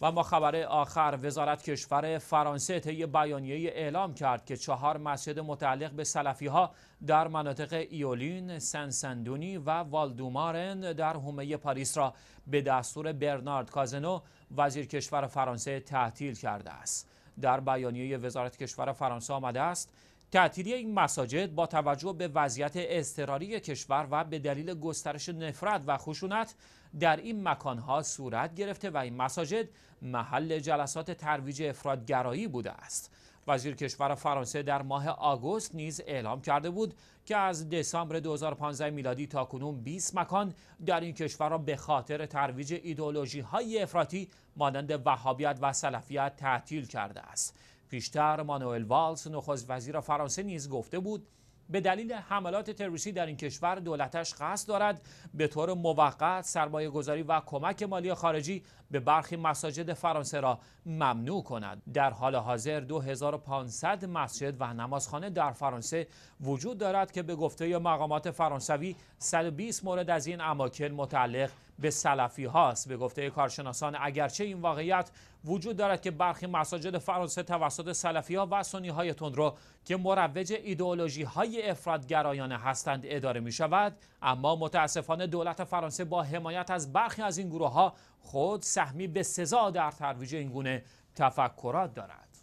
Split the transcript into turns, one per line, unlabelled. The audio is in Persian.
و ما خبر آخر وزارت کشور فرانسه طی بیانیه اعلام کرد که چهار مسجد متعلق به سلفی ها در مناطق ایولین، سنسندونی و والدومارن در حومه پاریس را به دستور برنارد کازنو وزیر کشور فرانسه تعطیل کرده است. در بیانیه وزارت کشور فرانسه آمده است تعطیلی این مساجد با توجه به وضعیت اضطراری کشور و به دلیل گسترش نفرت و خشونت در این مکانها صورت گرفته و این مساجد محل جلسات ترویج افرادگرایی بوده است وزیر کشور فرانسه در ماه آگوست نیز اعلام کرده بود که از دسامبر 2015 میلادی تا کنون 20 مکان در این کشور را به خاطر ترویج ایدئولوژی های افراطی مانند وهابیت و سلفیت تعطیل کرده است پیشتر مانوئل والس نخست وزیر فرانسه نیز گفته بود به دلیل حملات تروریستی در این کشور دولتش قصد دارد به طور موقت سرمایه گذاری و کمک مالی خارجی به برخی مساجد فرانسه را ممنوع کند در حال حاضر 2500 مسجد و نمازخانه در فرانسه وجود دارد که به گفته مقامات فرانسوی 120 مورد از این اماکن متعلق به سلفی هاست به گفته کارشناسان اگرچه این واقعیت وجود دارد که برخی مساجد فرانسه توسط سلفی ها و سنی های تندرو که مروج ایدئولوژی های های افرادگرایانه هستند اداره می شود اما متاسفانه دولت فرانسه با حمایت از برخی از این گروه ها خود سهمی به سزا در ترویج این گونه تفکرات دارد